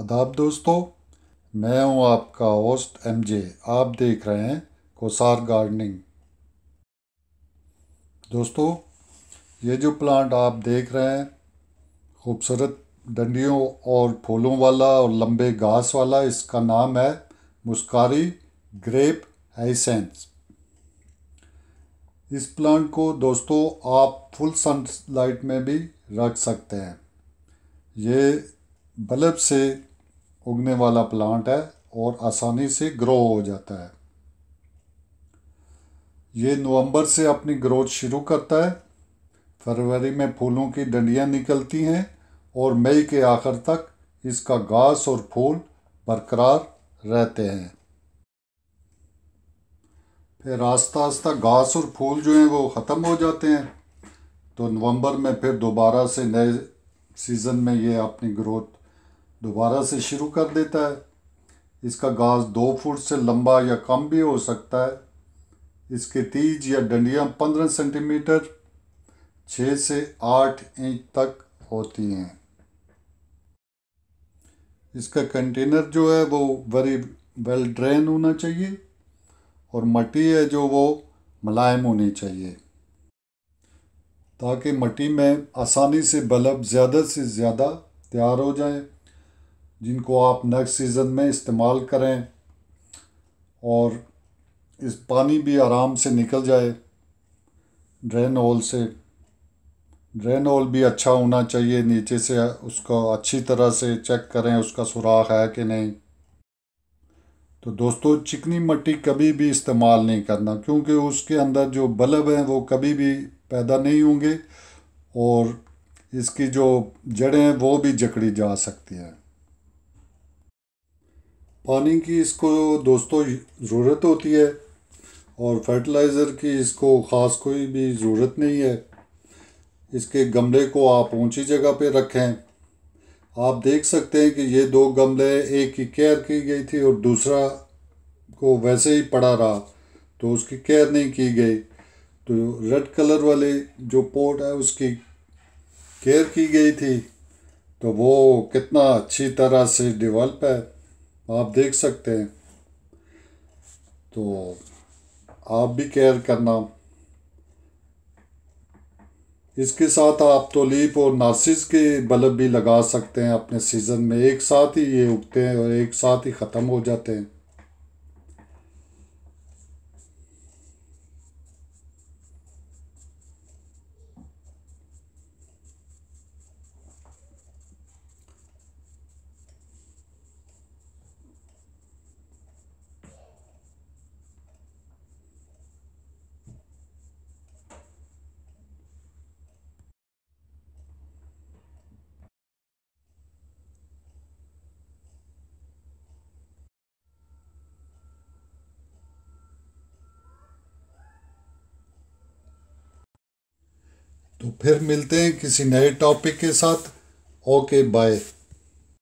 आदाब दोस्तों मैं हूं आपका होस्ट एमजे आप देख रहे हैं कोसार गार्डनिंग दोस्तों ये जो प्लांट आप देख रहे हैं खूबसूरत डंडियों और फूलों वाला और लंबे घास वाला इसका नाम है मुस्कारी ग्रेप हाइसेंस इस प्लांट को दोस्तों आप फुल सनलाइट में भी रख सकते हैं ये बल्ब से उगने वाला प्लांट है और आसानी से ग्रो हो जाता है ये नवंबर से अपनी ग्रोथ शुरू करता है फरवरी में फूलों की डंडियां निकलती हैं और मई के आखिर तक इसका घास और फूल बरकरार रहते हैं फिर आस्ता आस्ता घास और फूल जो हैं वो ख़त्म हो जाते हैं तो नवंबर में फिर दोबारा से नए सीज़न में ये अपनी ग्रोथ दोबारा से शुरू कर देता है इसका घास दो फुट से लंबा या कम भी हो सकता है इसके तीज या डंडियाँ पंद्रह सेंटीमीटर छः से आठ इंच तक होती हैं इसका कंटेनर जो है वो वेरी वेल ड्रेन होना चाहिए और मट्टी है जो वो मुलायम होनी चाहिए ताकि मट्टी में आसानी से बल्ब ज़्यादा से ज़्यादा तैयार हो जाए जिनको आप नेक्स्ट सीज़न में इस्तेमाल करें और इस पानी भी आराम से निकल जाए ड्रेन होल से ड्रेन होल भी अच्छा होना चाहिए नीचे से उसका अच्छी तरह से चेक करें उसका सुराख है कि नहीं तो दोस्तों चिकनी मिट्टी कभी भी इस्तेमाल नहीं करना क्योंकि उसके अंदर जो बल्ब हैं वो कभी भी पैदा नहीं होंगे और इसकी जो जड़ें हैं वो भी जकड़ी जा सकती हैं पानी की इसको दोस्तों ज़रूरत होती है और फर्टिलाइज़र की इसको ख़ास कोई भी ज़रूरत नहीं है इसके गमले को आप ऊंची जगह पे रखें आप देख सकते हैं कि ये दो गमले एक की केयर की गई थी और दूसरा को वैसे ही पड़ा रहा तो उसकी केयर नहीं की गई तो रेड कलर वाले जो पोट है उसकी केयर की गई थी तो वो कितना अच्छी तरह से डेवलप है आप देख सकते हैं तो आप भी केयर करना इसके साथ आप तो लीप और नासिस के बल्ब भी लगा सकते हैं अपने सीज़न में एक साथ ही ये उगते हैं और एक साथ ही ख़त्म हो जाते हैं तो फिर मिलते हैं किसी नए टॉपिक के साथ ओके बाय